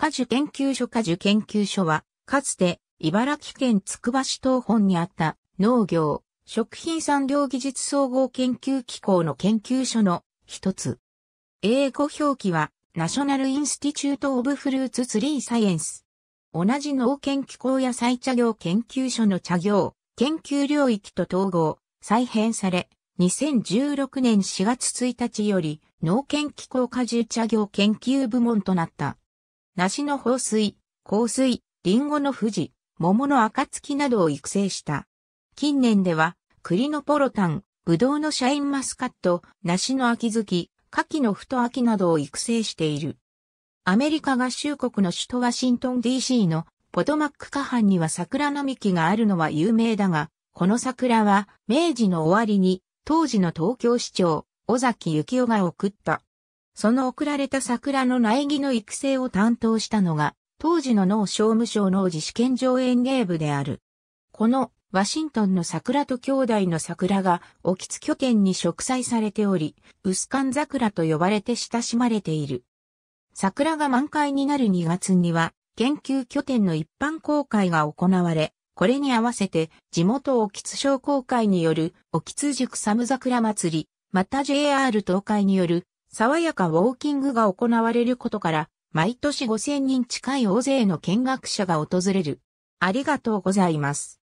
果樹研究所果樹研究所は、かつて、茨城県つくば市東本にあった農業、食品産業技術総合研究機構の研究所の一つ。英語表記は、ナショナルインスティチュート・オブ・フルーツ・ツリー・サイエンス。同じ農研機構や再茶業研究所の茶業、研究領域と統合、再編され、2016年4月1日より、農研機構果樹茶業研究部門となった。梨の放水、香水、リンゴの富士、桃の暁などを育成した。近年では、栗のポロタン、ぶどうのシャインマスカット、梨の秋月、牡蠣の太秋などを育成している。アメリカ合衆国の首都ワシントン DC のポトマック下半には桜並木があるのは有名だが、この桜は明治の終わりに当時の東京市長、尾崎幸雄が送ったその送られた桜の苗木の育成を担当したのが、当時の農商務省農事試験場園芸部である。このワシントンの桜と兄弟の桜が沖津拠点に植栽されており、薄寒桜と呼ばれて親しまれている。桜が満開になる2月には、研究拠点の一般公開が行われ、これに合わせて地元沖津商工会による沖津塾寒桜祭り、また JR 東海による爽やかウォーキングが行われることから、毎年5000人近い大勢の見学者が訪れる。ありがとうございます。